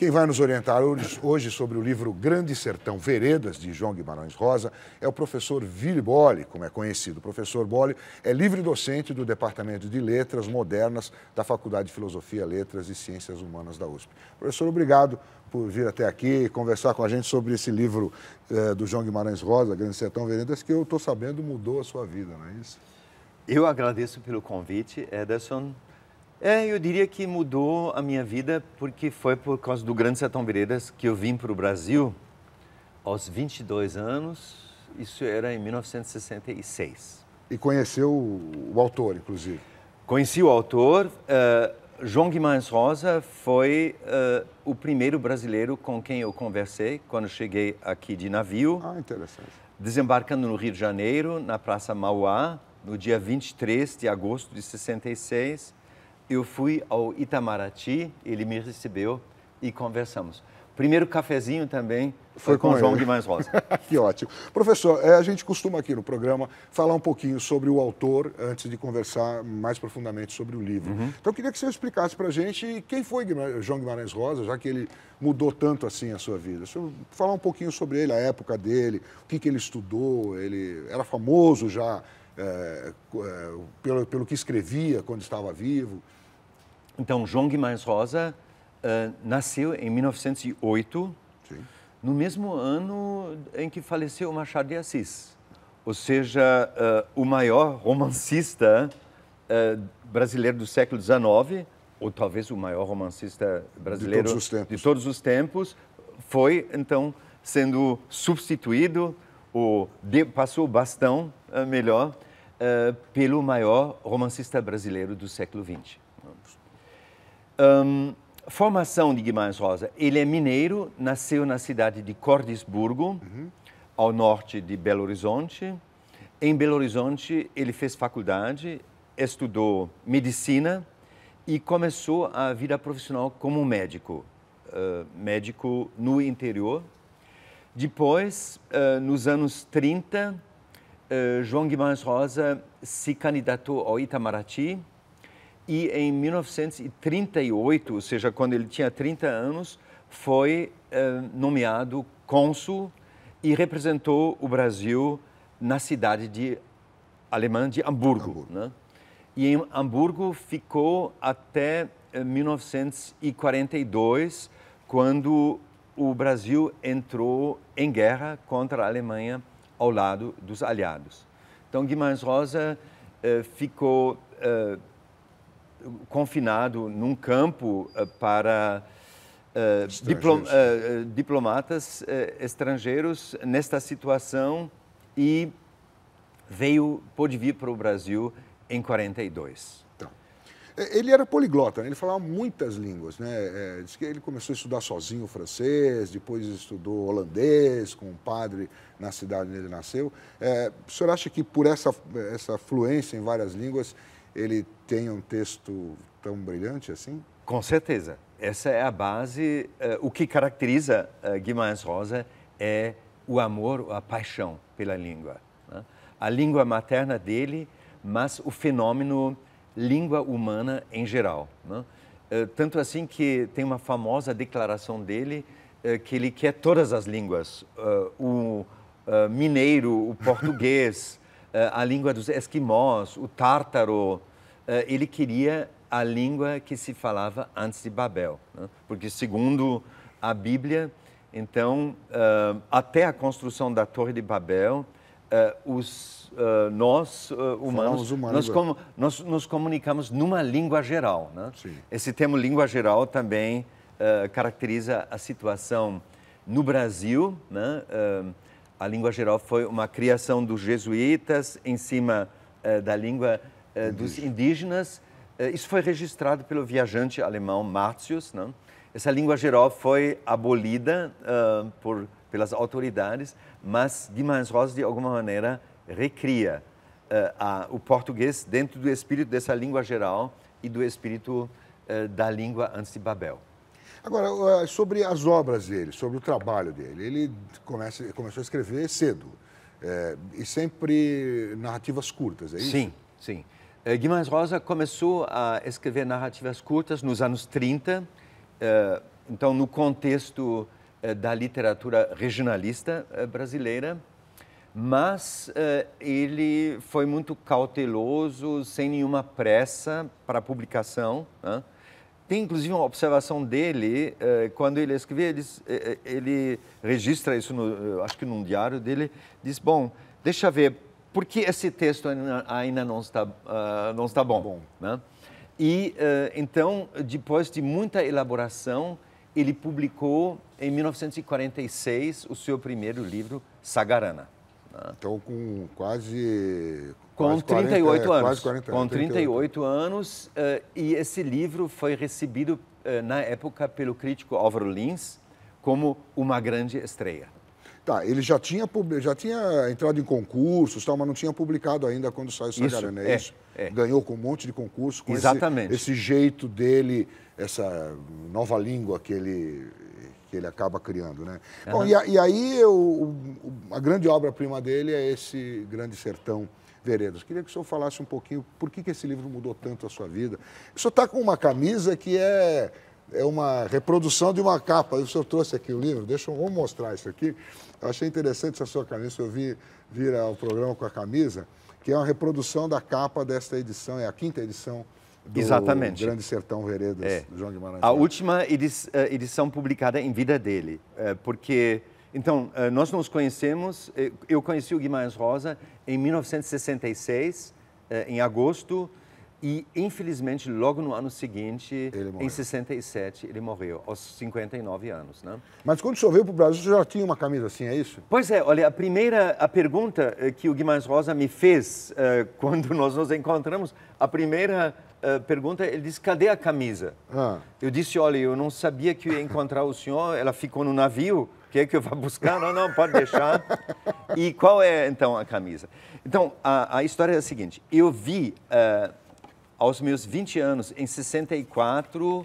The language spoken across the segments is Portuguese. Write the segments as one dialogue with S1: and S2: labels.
S1: Quem vai nos orientar hoje sobre o livro Grande Sertão Veredas, de João Guimarães Rosa, é o professor Vili Bolle, como é conhecido. O professor Bolle é livre docente do Departamento de Letras Modernas da Faculdade de Filosofia, Letras e Ciências Humanas da USP. Professor, obrigado por vir até aqui e conversar com a gente sobre esse livro eh, do João Guimarães Rosa, Grande Sertão Veredas, que eu estou sabendo mudou a sua vida, não é isso?
S2: Eu agradeço pelo convite, Ederson. É, eu diria que mudou a minha vida porque foi por causa do Grande Sertão Veredas que eu vim para o Brasil aos 22 anos. Isso era em 1966.
S1: E conheceu o autor, inclusive?
S2: Conheci o autor. Uh, João Guimarães Rosa foi uh, o primeiro brasileiro com quem eu conversei quando cheguei aqui de navio. Ah, interessante. Desembarcando no Rio de Janeiro, na Praça Mauá, no dia 23 de agosto de 66 eu fui ao Itamaraty, ele me recebeu e conversamos. Primeiro cafezinho também foi, foi com, com João Guimarães Rosa.
S1: que ótimo. Professor, é, a gente costuma aqui no programa falar um pouquinho sobre o autor antes de conversar mais profundamente sobre o livro. Uhum. Então eu queria que você explicasse para a gente quem foi Guimarães, João Guimarães Rosa, já que ele mudou tanto assim a sua vida. Falar um pouquinho sobre ele, a época dele, o que, que ele estudou, ele era famoso já é, é, pelo, pelo que escrevia quando estava vivo. Então, João Guimarães Rosa uh,
S2: nasceu em 1908, Sim. no mesmo ano em que faleceu Machado de Assis. Ou seja, uh, o maior romancista uh, brasileiro do século XIX, ou talvez o maior romancista brasileiro de todos os tempos, todos os tempos foi, então, sendo substituído, ou de, passou o bastão, melhor, pelo maior romancista brasileiro do século XX. Um, formação de Guimarães Rosa. Ele é mineiro, nasceu na cidade de Cordisburgo, uhum. ao norte de Belo Horizonte. Em Belo Horizonte, ele fez faculdade, estudou medicina e começou a vida profissional como médico, uh, médico no interior. Depois, uh, nos anos 30, uh, João Guimarães Rosa se candidatou ao Itamaraty e em 1938, ou seja, quando ele tinha 30 anos, foi eh, nomeado cônsul e representou o Brasil na cidade de alemã de Hamburgo. Hamburgo. Né? E em Hamburgo ficou até 1942, eh, quando o Brasil entrou em guerra contra a Alemanha ao lado dos aliados. Então Guimarães Rosa eh, ficou eh, confinado num campo eh, para uh, diplom, uh, diplomatas uh, estrangeiros nesta situação e veio, pôde vir para o Brasil em 42.
S1: Tá. É, ele era poliglota, né? ele falava muitas línguas, né? É, diz que ele começou a estudar sozinho o francês, depois estudou holandês com um padre na cidade onde ele nasceu. É, o senhor acha que por essa, essa fluência em várias línguas ele tem um texto tão brilhante assim? Com certeza.
S2: Essa é a base. Uh, o que caracteriza uh, Guimarães Rosa é o amor, a paixão pela língua. Né? A língua materna dele, mas o fenômeno língua humana em geral. Né? Uh, tanto assim que tem uma famosa declaração dele que ele quer todas as línguas: o mineiro, o português. Eh, a língua dos esquimós, o tártaro. Eh, ele queria a língua que se falava antes de Babel, né? porque segundo a Bíblia, então eh, até a construção da Torre de Babel, os nós humanos, nós, como, nós, nos comunicamos numa língua geral. Né? Esse termo língua geral também caracteriza a situação no Brasil. Né? a língua geral foi uma criação dos jesuítas em cima eh, da língua eh, dos indígenas. Eh, isso foi registrado pelo viajante alemão Martius. Não? Né? Essa língua geral foi abolida uh, por, pelas autoridades, mas Guimarães Rosa, de alguma maneira, recria uh, a, o português dentro do espírito dessa língua geral e do espírito uh, da língua antes de Babel.
S1: Agora, sobre as obras dele, sobre o trabalho dele. Ele começa, começou a escrever cedo. É, e sempre narrativas curtas, é isso? Sim, sim. Eh, Guimarães
S2: Rosa começou a escrever narrativas curtas nos anos 30, eh, então no contexto da literatura regionalista brasileira, mas ele foi muito cauteloso, sem nenhuma pressa para a publicação. Né? Tem inclusive uma observação dele, eh, quando ele escreve, ele, eh, eh, ele registra isso, no, acho que num diário dele, diz, bom, deixa ver, por que esse texto ainda não está, ah, não está bom? bom. Né? E então, depois de muita elaboração, ele publicou em 1946 o seu primeiro livro, Sagarana.
S1: Então, com quase com 38 40, é, anos. Quase 40 anos. Com 38,
S2: 38. anos. Uh, eh, e esse livro foi recebido, uh, na época, pelo crítico Álvaro Lins como uma grande estreia.
S1: Tá, ele já tinha, já tinha entrado em concursos, tal, mas não tinha publicado ainda quando saiu Sagarana, é, é isso? É. Ganhou com um monte de concursos, com Exatamente. Esse, esse jeito dele, essa nova língua que ele, que ele acaba criando, né? Uhum. Bom, e, e aí a grande obra-prima dele é esse Grande Sertão veredas. Queria que o senhor falasse um pouquinho por que, que esse livro mudou tanto a sua vida. O senhor está com uma camisa que é, é uma reprodução de uma capa. O senhor trouxe aqui o livro, deixa eu mostrar isso aqui. Eu achei interessante essa sua camisa, eu vi vir ao programa com a camisa, que é uma reprodução da capa desta edição, é a quinta edição
S2: do Exatamente. Grande
S1: Sertão Veredas, é. João Guimarães. A última
S2: eh, edição publicada em vida dele, eh, porque então, eh, nós nos conhecemos, eh, eu conheci o Guimarães Rosa em 1966, eh, em agosto, e infelizmente logo no ano seguinte, em 67, ele morreu, aos 59 anos. Né?
S1: Mas quando o senhor veio para o Brasil, você já tinha uma camisa assim, é isso?
S2: Pois é, olha, a primeira a pergunta que o Guimarães Rosa me fez quando nós nos encontramos, a primeira pergunta, ele disse, cadê a camisa? Ah. Eu disse, olha, eu não sabia que ia encontrar o senhor, ela ficou no navio, o é que eu vou buscar? Não, não, pode deixar. E qual é, então, a camisa? Então, a, a história é a seguinte. Eu vi, uh, aos meus 20 anos, em 64,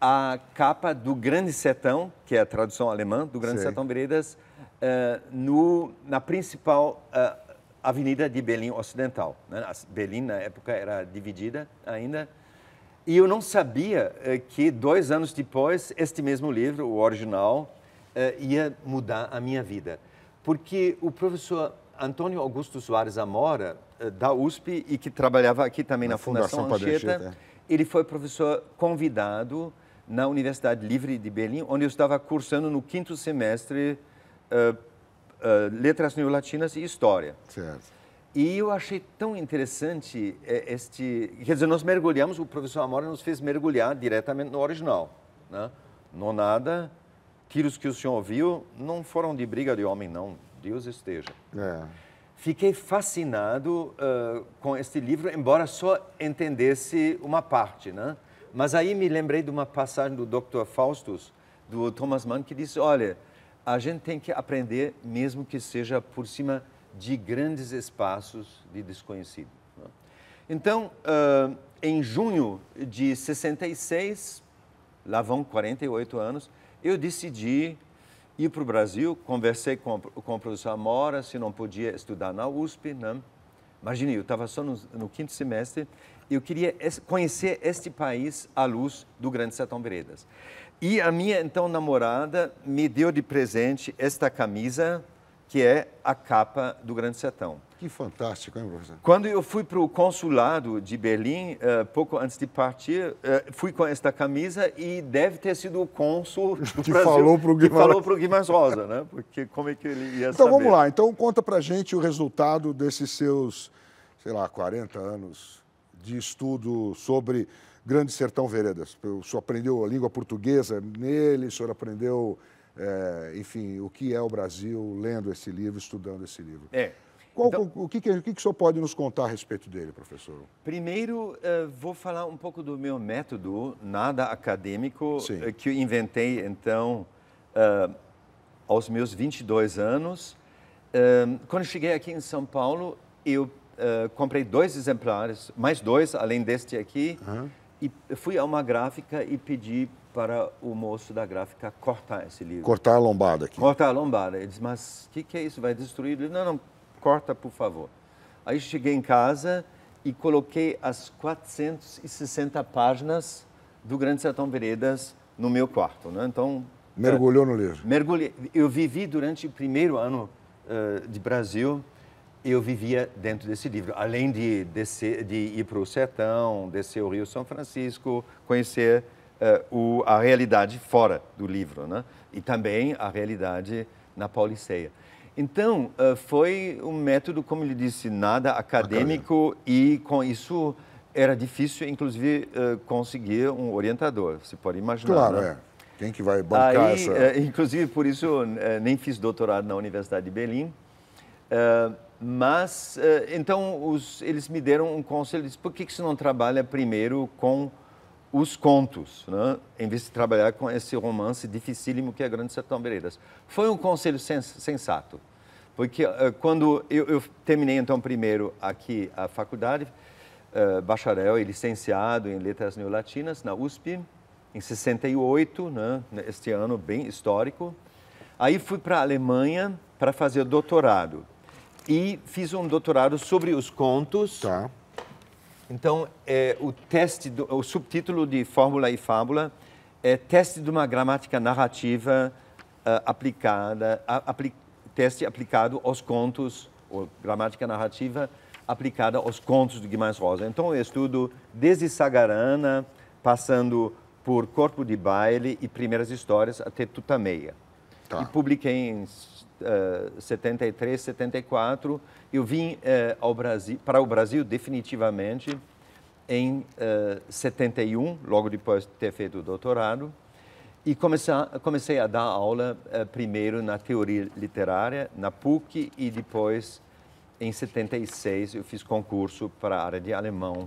S2: a capa do Grande Setão, que é a tradução alemã do Grande Setão Veredas, uh, no, na principal uh, avenida de Berlim Ocidental. Né? Berlim, na época, era dividida ainda. E eu não sabia que dois anos depois, este mesmo livro, o original, uh, ia mudar a minha vida. Porque o professor Antônio Augusto Soares Amora, uh, eh, da USP, e que trabalhava aqui também na, na Fundação, Fundação Anchieta, é. ele foi professor convidado na Universidade Livre de Berlim, onde eu estava cursando no quinto semestre uh, Letras Neolatinas e História. Certo. E eu achei tão interessante este. Quer dizer, nós mergulhamos, o professor Amora nos fez mergulhar diretamente no original. Né? No nada, tiros que o senhor ouviu não foram de briga de homem, não. Deus esteja. É. Fiquei fascinado uh, com este livro, embora só entendesse uma parte, né? Mas aí me lembrei de uma passagem do Dr. Faustus, do Thomas Mann, que disse: olha, a gente tem que aprender, mesmo que seja por cima de grandes espaços de desconhecido. Né? Então, uh, em junho de 66, lá vão 48 anos, eu decidi ir para o Brasil, conversei com, com o professor Amora se não podia estudar na USP, né? Imagine, eu estava só no, no, quinto semestre, eu queria es, conhecer este país à luz do Grande Sertão Veredas. E a minha então namorada me deu de presente esta camisa, que é a capa do Grande Sertão.
S1: Que fantástico, hein, professor?
S2: Quando eu fui para o consulado de Berlim, uh, pouco antes de partir, uh, fui com esta camisa e deve ter sido o cônsul
S1: que Brasil falou para o Guimarães. falou
S2: Guimarães Rosa, né? Porque como é que ele ia então, saber? Então vamos lá.
S1: Então conta para gente o resultado desses seus, sei lá, 40 anos de estudo sobre Grande Sertão Veredas. O senhor aprendeu a língua portuguesa nele, o senhor aprendeu... É, enfim, o que é o Brasil lendo esse livro, estudando esse livro. É. Qual, então, o, que, o que o senhor pode nos contar a respeito dele, professor?
S2: Primeiro, eh, vou falar um pouco do meu método, nada acadêmico, eh, que eu inventei, então, eh, aos meus 22 anos. quando cheguei aqui em São Paulo, eu comprei dois exemplares, mais dois, além deste aqui, uhum. e fui a uma gráfica e pedi para o moço da gráfica cortar esse livro. Cortar
S1: a lombada aqui.
S2: Cortar a lombada. Ele disse, mas o que, que é isso? Vai destruir? Ele, não, não, corta, por favor. Aí cheguei em casa e coloquei as 460 páginas do Grande Sertão Veredas no meu quarto, né? Então
S1: mergulhou é, no livro.
S2: Mergulhei. Eu vivi durante o primeiro ano uh, de Brasil, eu vivia dentro desse livro, além de descer, de ir para o sertão, descer o Rio São Francisco, conhecer uh, o, a realidade fora do livro, né? E também a realidade na Pauliceia. Então, eh, foi um método, como ele disse, nada acadêmico, acadêmico. e com isso era difícil, inclusive, eh, conseguir um orientador. Você pode imaginar. Claro, né? é. Quem que vai bancar Aí, essa... Eh, inclusive, por isso, nem fiz doutorado na Universidade de Berlim. Mas, então, os, eles me deram um conselho. por que, que você não trabalha primeiro com os contos, né? em vez de trabalhar com esse romance dificílimo que é Grande Sertão Veredas? Foi um conselho sens sensato. Porque que eh, quando eu, eu, terminei, então, primeiro aqui a faculdade, uh, bacharel e licenciado em Letras Neolatinas na USP, em 68, né, este ano bem histórico. Aí fui para a Alemanha para fazer doutorado. E fiz um doutorado sobre os contos. Tá. Então, é, o teste, do, o subtítulo de Fórmula e Fábula é Teste de uma Gramática Narrativa uh, aplicada, a, teste aplicado aos contos, ou gramática narrativa aplicada aos contos de Guimarães Rosa. Então eu estudo desde Sagarana, passando por Corpo de Baile e Primeiras Histórias até Tutameia. Tá. E publiquei em uh, 73, 74. Eu vim uh, ao Brasil, para o Brasil definitivamente em uh, eh, 71, logo depois de ter feito o doutorado. E comecei, comecei a dar aula eh, primeiro na teoria literária, na PUC, e depois, em 76, eu fiz concurso para a área de alemão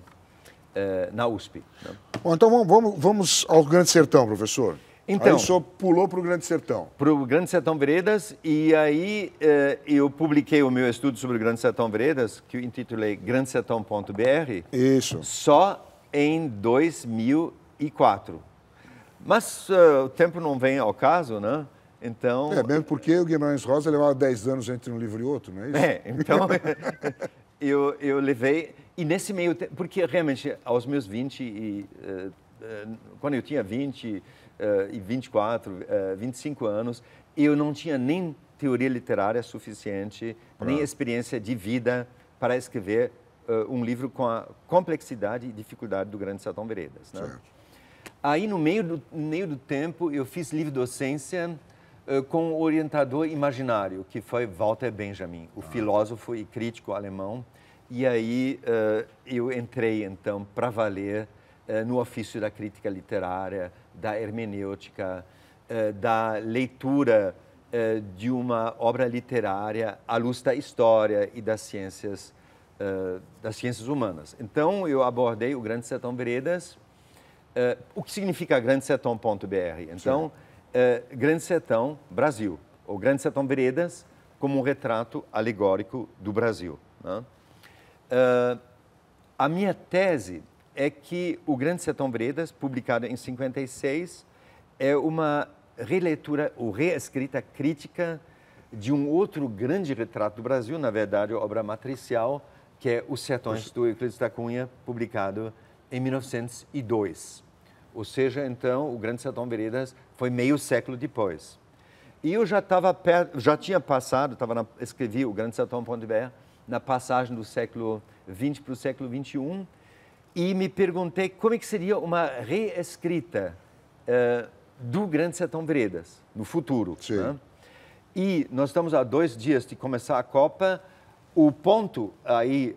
S2: eh, na USP. Né?
S1: Bom, então vamos, vamos ao Grande Sertão, professor. Então, aí o senhor pulou para o Grande Sertão.
S2: Para o Grande Sertão Veredas, e aí eh, eu publiquei o meu estudo sobre o Grande Sertão Veredas, que eu intitulei grandesertão.br. Isso. Só em 2004. Mas uh, o tempo não vem ao caso, né? Então... É, mesmo
S1: porque o Guimarães Rosa levava 10 anos entre um livro e outro, não é isso? É, então
S2: eu, eu levei... E nesse meio tempo, porque realmente aos meus 20 e... Uh, uh, quando eu tinha 20 e 24, 25 anos, eu não tinha nem teoria literária suficiente, pra... nem experiência de vida para escrever um livro com a complexidade e dificuldade do Grande Sertão Veredas. Né? Certo. Aí, no meio do, no meio do tempo, eu fiz livre docência uh, com o orientador imaginário, que foi Walter Benjamin, o ah. filósofo e crítico alemão. E aí uh, eu entrei, então, para valer uh, no ofício da crítica literária, da hermenêutica, da leitura de uma obra literária à luz da história e das ciências das ciências humanas. Então eu abordei o Grande Sertão Veredas Uh, o que significa Grande grandesetão.br? Então, uh, Grande Setão Brasil, ou Grande Setão Veredas, como um retrato alegórico do Brasil. Né? Uh, a minha tese é que o Grande Setão Veredas, publicado em 1956, é uma releitura ou reescrita crítica de um outro grande retrato do Brasil, na verdade, obra matricial, que é Os Sertões do Euclides da Cunha, publicado em 1902. Ou seja, então, o Grande Sertão Veredas foi meio século depois. E eu já estava já tinha passado, estava escrevi o Grande Sertão Pontevedra na passagem do século XX para o século XXI, e me perguntei como é que seria uma reescrita uh, do Grande Sertão Veredas,
S1: no futuro. Né? Sim.
S2: Né? E nós estamos há dois dias de começar a Copa, o ponto aí...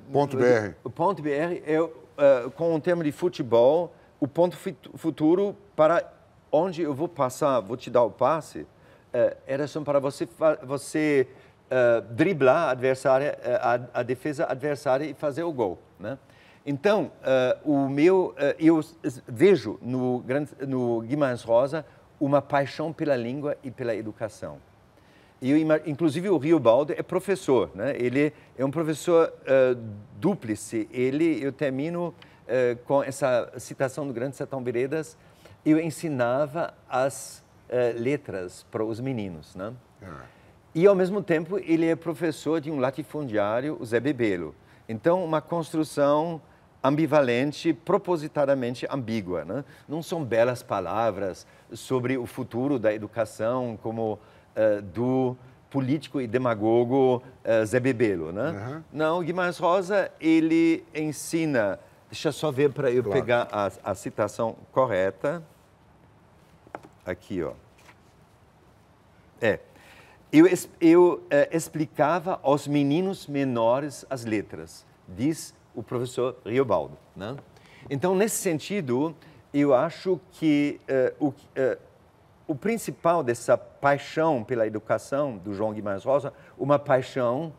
S2: Uh, ponto BR. O ponto BR é uh, com o um tema de futebol, o ponto futuro para onde eu vou passar, vou te dar o passe, eh, era só para você, você eh, driblar a, adversária, eh, a, a, defesa adversária e fazer o gol. Né? Então, o meu, eu vejo no, no Guimarães Rosa uma paixão pela língua e pela educação. Eu, inclusive o Rio Baldo é professor, né? ele é um professor uh, dúplice. Ele, eu termino eh, com essa citação do grande Sertão Veredas, eu ensinava as eh, letras para os meninos, né? Ah. E, ao mesmo tempo, ele é professor de um latifundiário, o Zé Bebelo. Então, uma construção ambivalente, propositadamente ambígua. Né? Não são belas palavras sobre o futuro da educação, como uh, do político e demagogo uh, Zé Bebelo. Né? Uhum. Não, Guimarães Rosa, ele ensina Deixa eu só ver para eu claro. pegar a, a citação correta. Aqui, ó. É. Eu, eu é, explicava aos meninos menores as letras, diz o professor Riobaldo. Né? Então, nesse sentido, eu acho que é, o, é, o principal dessa paixão pela educação do João Guimarães Rosa, uma paixão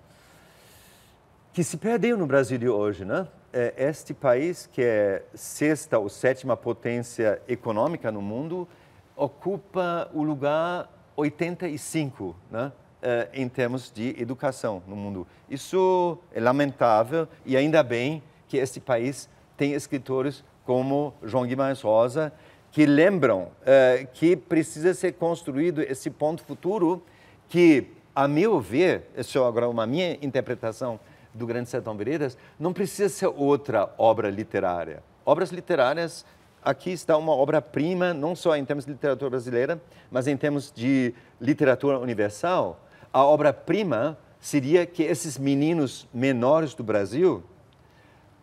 S2: que se perdeu no Brasil de hoje, né? É, este país, que é sexta ou sétima potência econômica no mundo, ocupa o lugar 85 né, é, em termos de educação no mundo. Isso é lamentável e ainda bem que este país tem escritores como João Guimarães Rosa, que lembram é, que precisa ser construído esse ponto futuro que, a meu ver, isso é agora uma minha interpretação, do Grande Sertão Veredas, não precisa ser outra obra literária. Obras literárias, aqui está uma obra-prima, não só em termos de literatura brasileira, mas em termos de literatura universal. A obra-prima seria que esses meninos menores do Brasil,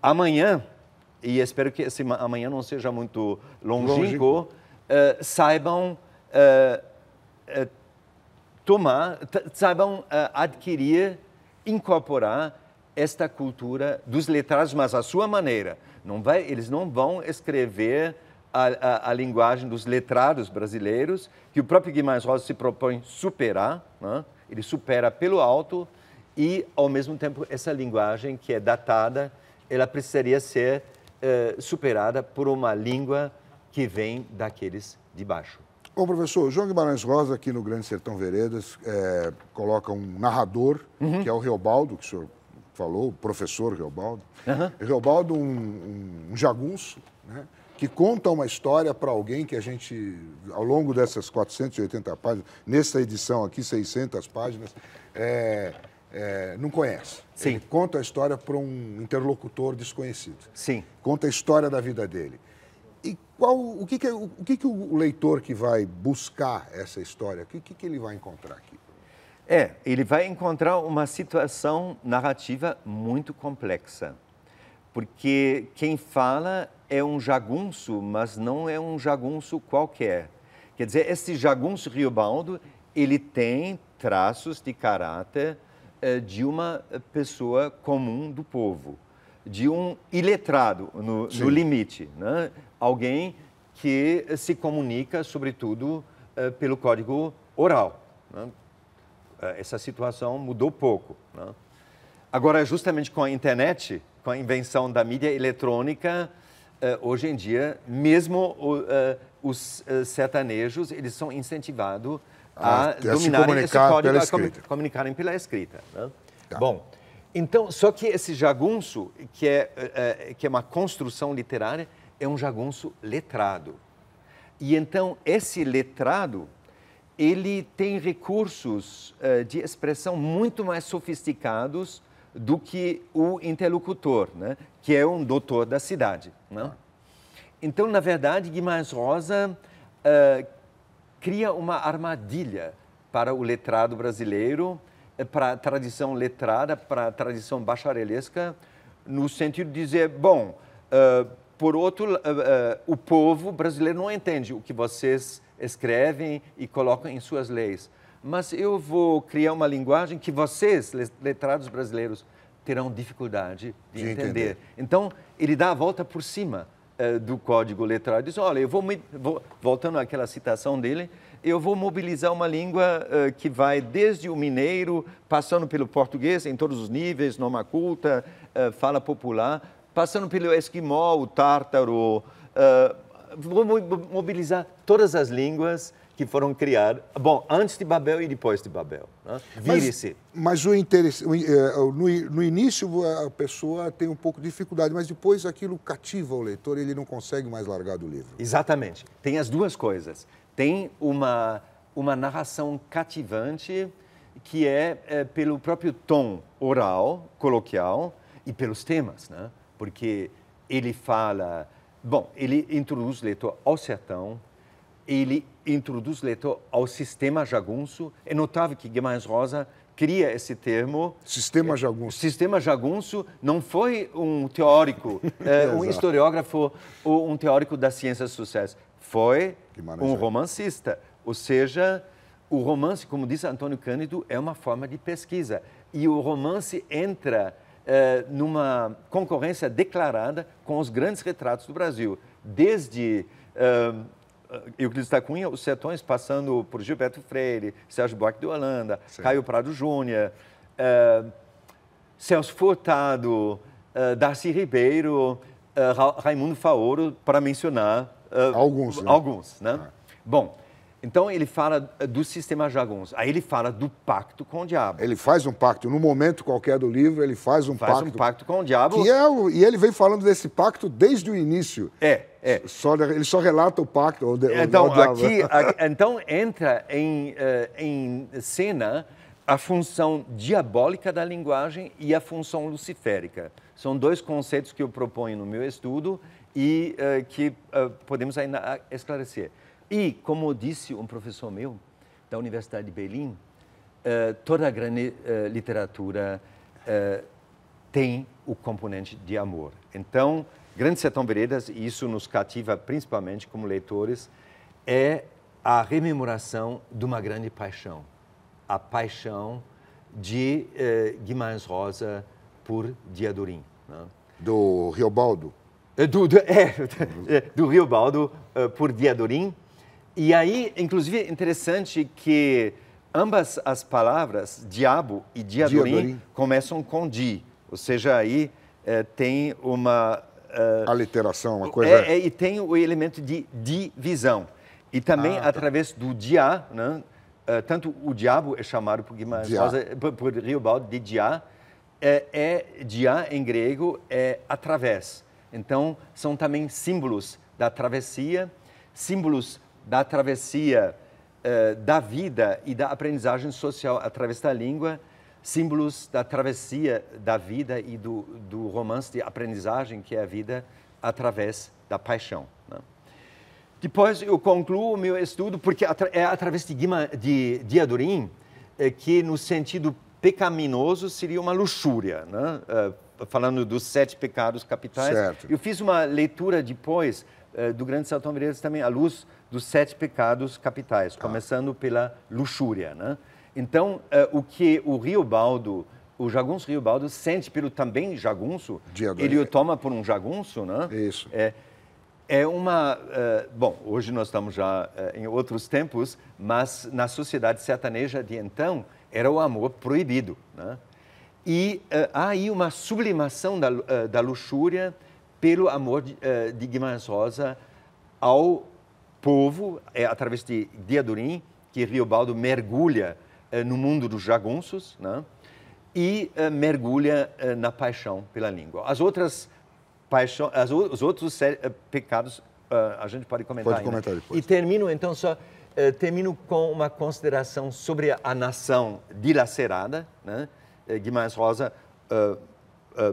S2: amanhã, e espero que esse amanhã não seja muito longínquo, uh, saibam uh, uh, tomar, saibam adquirir, incorporar esta cultura dos letrados, mas à sua maneira. Não vai, eles não vão escrever a, a, a, linguagem dos letrados brasileiros, que o próprio Guimarães Rosa se propõe superar, né? ele supera pelo alto, e, ao mesmo tempo, essa linguagem que é datada, ela precisaria ser eh, superada por uma língua que vem daqueles de baixo.
S1: Bom, professor, João Guimarães Rosa, aqui no Grande Sertão Veredas, é, coloca um narrador, uhum. que é o Reobaldo, que o senhor falou, o professor Reobaldo. Uhum. Reobaldo, um, um, um jagunço, né? que conta uma história para alguém que a gente, ao longo dessas 480 páginas, nessa edição aqui, 600 páginas, é, é, não conhece. Sim. Ele conta a história para um interlocutor desconhecido. Sim. Conta a história da vida dele. E qual, o, que, que, o, o que, que o leitor que vai buscar essa história, o que, que, que ele vai encontrar aqui? É, ele vai encontrar uma
S2: situação narrativa muito complexa. Porque quem fala é um jagunço, mas não é um jagunço qualquer. Quer dizer, esse jagunço Riobaldo, ele tem traços de caráter eh, de uma pessoa comum do povo, de um iletrado no, no limite, né? alguém que se comunica, sobretudo, eh, pelo código oral. Né? É, essa situação mudou pouco. Né? Agora, justamente com a internet, com a invenção da mídia eletrônica, é, hoje em dia, mesmo é, os sertanejos, eles são incentivados ah, a, a dominarem esse código, pela escrita. a comunicarem pela escrita. Né? Tá. Bom, então, só que esse jagunço, que é, que é uma construção literária, é um jagunço letrado. E então, esse letrado ele tem recursos uh, de expressão muito mais sofisticados do que o interlocutor, né? que é um doutor da cidade. Né? Tá. Então, na verdade, Guimarães Rosa uh, cria uma armadilha para o letrado brasileiro, eh, para a tradição letrada, para a tradição bacharelesca, no sentido de dizer, bom, uh, por outro, uh, uh, o povo brasileiro não entende o que vocês escrevem e colocam em suas leis. Mas eu vou criar uma linguagem que vocês, letrados brasileiros, terão dificuldade de, de entender. entender. Então, ele dá a volta por cima uh, do código letrado. Diz, olha, eu vou, me, vou, Voltando àquela citação dele, eu vou mobilizar uma língua uh, que vai desde o mineiro, passando pelo português, em todos os níveis, norma culta, uh, fala popular, passando pelo esquimó, o tártaro. Uh, vou mobilizar todas as línguas que foram criadas, bom, antes de Babel e depois de Babel. Né? Vire-se.
S1: Mas, mas, o interesse, eh, no, no início a pessoa tem um pouco de dificuldade, mas depois aquilo cativa o leitor e ele não consegue mais largar do livro. Exatamente. Tem as duas coisas. Tem uma,
S2: uma narração cativante que é, é pelo próprio tom oral, coloquial, e pelos temas, né? porque ele fala. Bom, ele introduz leitor ao sertão, ele introduz leitor ao sistema jagunço. É notável que Guimarães Rosa cria esse termo. Sistema jagunço. Sistema jagunço não foi um teórico, é, um historiógrafo ou um teórico das ciências sociais. Foi Guimarães um romancista. Ou seja, o romance, como diz Antônio Cândido, é uma forma de pesquisa. E o romance entra eh, numa concorrência declarada com os grandes retratos do Brasil, desde eh, Euclides da Cunha, os Setões, passando por Gilberto Freire, Sérgio Buarque de Holanda, Sim. Caio Prado Júnior, eh, Celso Furtado, eh, Darcy Ribeiro, Raimundo Faoro, para mencionar alguns. Né? Alguns, né? Ah. Bom, então ele fala eh, do sistema Jagons, aí ele fala do pacto
S1: com o diabo. Ele faz um pacto, no momento qualquer do livro, ele faz um faz pacto. Faz um pacto com o diabo. Que é o, e ele vem falando desse pacto desde o início. É, é. Só, ele só relata o pacto. O, então, o né? aqui,
S2: aqui, então entra em, eh, em cena a função diabólica da linguagem e a função luciférica. São dois conceitos que eu proponho no meu estudo e uh, que uh, podemos ainda ah, esclarecer. E, como disse um professor meu da Universidade de Berlim, eh, toda a grande eh, literatura eh, tem o componente de amor. Então, Grande Sertão Veredas, e isso nos cativa principalmente como leitores, é a rememoração de uma grande paixão. A paixão de Guimarães Rosa por Diadorim. Né?
S1: Do Riobaldo? Do, do,
S2: é, do Riobaldo por Diadorim, e aí, inclusive, é interessante que ambas as palavras, diabo e diadorim, diadorim. começam com di. Ou seja, aí é, tem uma. Uh, Aliteração, uma coisa. É, é, e tem o elemento de divisão. E também ah, tá. através do dia, né? Uh, tanto o diabo é chamado por, Guimarães, por, por Riobaldo de dia, é, é dia em grego é através. Então, são também símbolos da travessia, símbolos da travessia eh, da vida e da aprendizagem social através da língua, símbolos da travessia da vida e do, do romance de aprendizagem que é a vida através da paixão. Né? Depois eu concluo o meu estudo, porque é através de, Guima, de, de Adorim eh, que, no sentido pecaminoso, seria uma luxúria, né? Eh, falando dos sete pecados capitais. Certo. Eu fiz uma leitura depois eh, do Grande Salto Veredas também à luz dos sete pecados capitais, tá. começando pela luxúria. Né? Então, eh, o que o Rio Baldo, o jagunço Rio Baldo, sente pelo também jagunço, ele é- o toma por um jagunço, né? Isso. É, é uma. Uh, bom, hoje nós estamos já uh, em outros tempos, mas na sociedade sertaneja de então era o amor proibido. Né? E uh, há aí uma sublimação da, da luxúria pelo amor de, eh, de Guimarães Rosa ao povo, é, através de Diadorim, que Riobaldo mergulha é, no mundo dos jagunços né? e é, mergulha na paixão pela língua. As outras paixão, as, os outros pecados a gente pode comentar. Pode comentar ainda. depois. E termino então só termino com uma consideração sobre a nação dilacerada. Né? Guimarães Rosa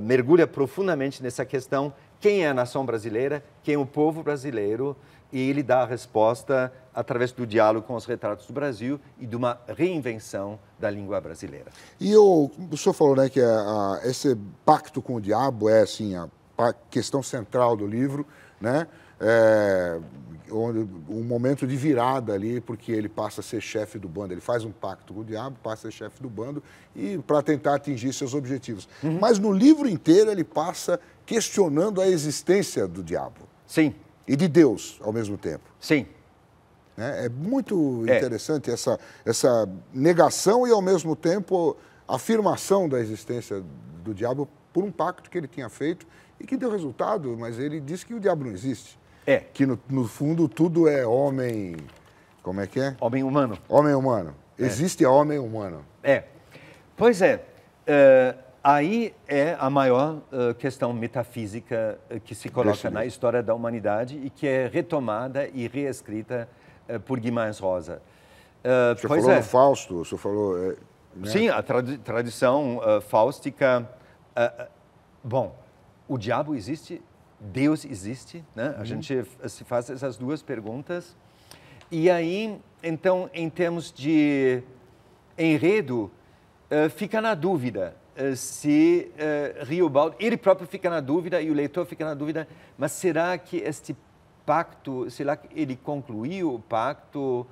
S2: mergulha profundamente nessa questão quem é a nação brasileira, quem é o povo brasileiro, e ele dá a resposta através do diálogo com os retratos do Brasil e de uma reinvenção da língua brasileira.
S1: E o, o senhor falou né, que a, a, esse pacto com o diabo é assim, a, a questão central do livro, né? é, onde, um momento de virada ali, porque ele passa a ser chefe do bando. Ele faz um pacto com o diabo, passa a ser chefe do bando e para tentar atingir seus objetivos. Uhum. Mas no livro inteiro ele passa questionando a existência do diabo. Sim. E de Deus ao mesmo tempo. Sim. É, é muito é. interessante é. Essa, essa negação e ao mesmo tempo afirmação da existência do diabo por um pacto que ele tinha feito e que deu resultado, mas ele disse que o diabo não existe. É. Que no, no fundo tudo é homem. Como é que é? Homem humano. Homem humano. É. Existe homem humano. É. Pois é. Uh,
S2: aí é a maior uh, questão metafísica eh, que se coloca na história da humanidade e que é retomada e reescrita por Guimarães Rosa. Uh, o senhor falou é. no
S1: Fausto, falou. Né? Sim, a
S2: trad tradição fáustica bom, o diabo existe Deus existe? Né? A uhum. gente se faz essas duas perguntas. E aí, então, em termos de enredo, eh, fica na dúvida eh, se uh, eh, Riobaldo, ele próprio fica na dúvida e o leitor fica na dúvida, mas será que este pacto, será que ele concluiu o pacto,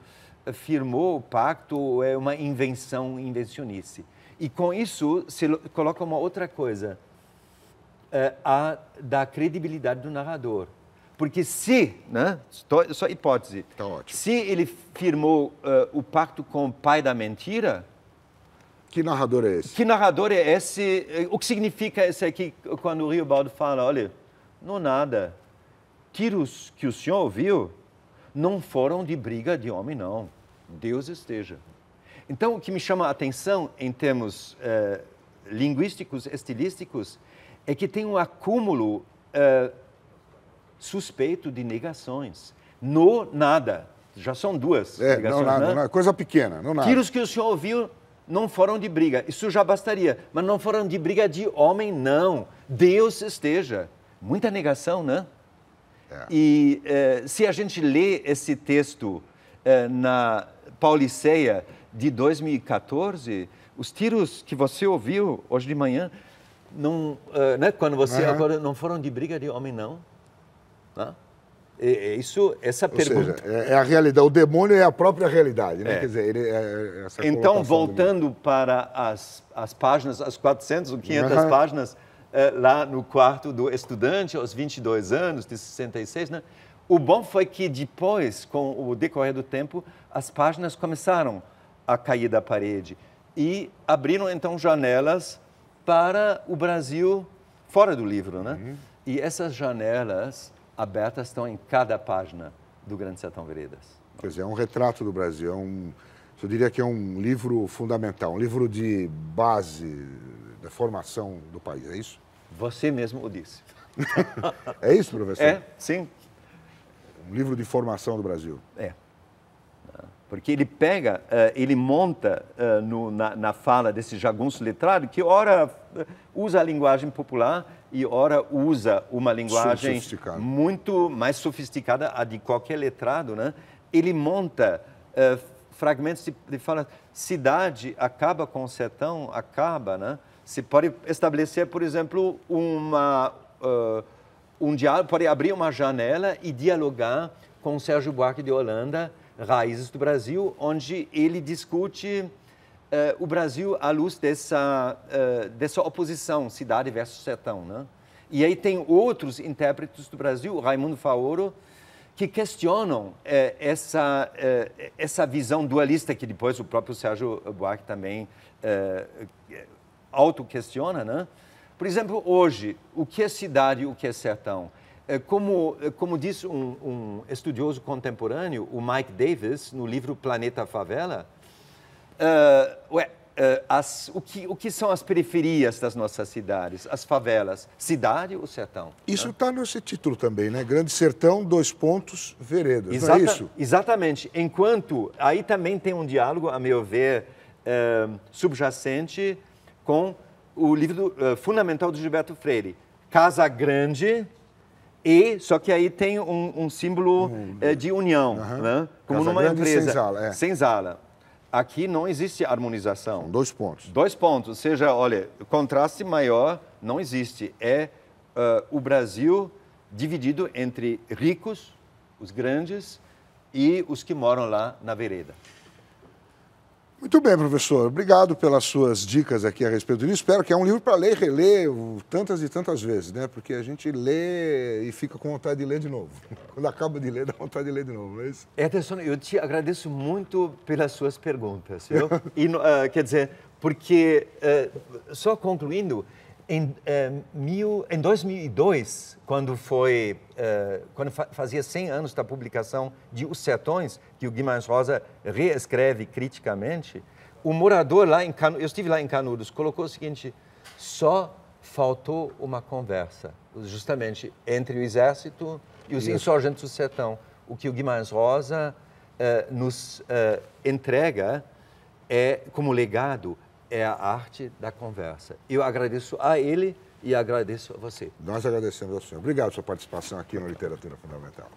S2: firmou o pacto ou é uma invenção, invencionice? E com isso se coloca uma outra coisa, eh, a, da credibilidade do narrador. Porque se, né, só, só hipótese, tá se ele firmou uh, o pacto com o pai da mentira... Que narrador é esse? Que narrador é esse? Eh, o que significa esse aqui quando o Rio Baldo fala, olha, não nada, tiros que o senhor ouviu não foram de briga de homem, não. Deus esteja. Então, o que me chama a atenção em termos linguísticos, estilísticos, é que tem um acúmulo uh, suspeito de negações. No nada. Já são duas é, negações. Não nada, né?
S1: não, coisa pequena, não nada.
S2: Tiros que o senhor ouviu não foram de briga. Isso já bastaria. Mas não foram de briga de homem, não. Deus esteja. Muita negação, né? É. E eh, se a gente lê esse texto eh, na Pauliceia de 2014, os tiros que você ouviu hoje de manhã não, uh, né? Quando você uhum. agora não foram de briga de homem não, né? É, isso, essa Ou pergunta. Seja, é,
S1: é, a realidade. O demônio é a própria realidade, né? É. Quer dizer, ele é, é essa Então, voltando
S2: para as, as páginas, as 400 ou 500 uhum. páginas, eh, lá no quarto do estudante, aos 22 anos, de 66, né? O bom foi que depois, com o decorrer do tempo, as páginas começaram a cair da parede e abriram então janelas para o Brasil fora do livro, né? Uhum. E essas janelas abertas estão em cada página do Grande Sertão Veredas.
S1: Pois é, é um retrato do Brasil, é um, eu diria que é um livro fundamental, um livro de base da formação do país, é isso? Você mesmo o disse. é isso, professor? É, sim. Um livro de formação do Brasil. É porque ele
S2: pega, eh, ele monta eh, no, na, na, fala desse jagunço letrado que ora eh, usa a linguagem popular e ora usa uma linguagem muito mais sofisticada a de qualquer letrado, né? Ele monta uh, fragmentos de, de fala, cidade acaba com o sertão, acaba, né? Se pode estabelecer, por exemplo, uma uh, um diálogo, pode abrir uma janela e dialogar com Sérgio Buarque de Holanda Raízes do Brasil, onde ele discute uh, o Brasil à luz dessa, uh, dessa oposição, cidade versus sertão. Né? E aí tem outros intérpretes do Brasil, Raimundo Faoro, que questionam eh, essa, essa visão dualista que depois o próprio Sérgio Buarque também auto-questiona, né? Por exemplo, hoje, o que é cidade e o que é sertão? É como, é como diz um, um estudioso contemporâneo, o Mike Davis, no livro Planeta Favela, uh, ué, uh, as, o, que, o que são as periferias das nossas cidades, as favelas, cidade ou sertão?
S1: Isso está né? nesse título também, né? Grande Sertão, dois pontos, veredas, é Exata, é isso?
S2: Exatamente. Enquanto, aí também tem um diálogo, a meu ver, uh, subjacente com o livro do, fundamental de Gilberto Freire, Casa Grande e, só que aí tem um, um símbolo é, de união, uhum. né? como Casa numa empresa. Senzala, é. Aqui não existe harmonização. São dois pontos. Dois pontos. Ou seja, olha, contraste maior não existe. É uh, o Brasil dividido entre ricos, os grandes, e os que moram lá na vereda.
S1: Muito bem, professor. Obrigado pelas suas dicas aqui a respeito disso. Espero que é um livro para ler e reler tantas e tantas vezes, né? Porque a gente lê e fica com vontade de ler de novo. Quando acaba de ler, dá vontade de ler de novo, é isso?
S2: Ederson, eu te agradeço muito pelas suas perguntas. e, uh, quer dizer, porque, uh, só concluindo, em, eh, mil, em 2002, quando, foi, eh, quando fa fazia 100 anos da publicação de Os Sertões, que o Guimarães Rosa reescreve criticamente, o morador lá em Canudos, eu estive lá em Canudos, colocou o seguinte, só faltou uma conversa, justamente entre o exército e os insurgentes do sertão. O que o Guimarães Rosa eh, nos entrega é, como legado, é a arte da conversa. Eu
S1: agradeço a ele e agradeço a você. Nós agradecemos ao senhor. Obrigado pela sua participação aqui no Literatura Fundamental.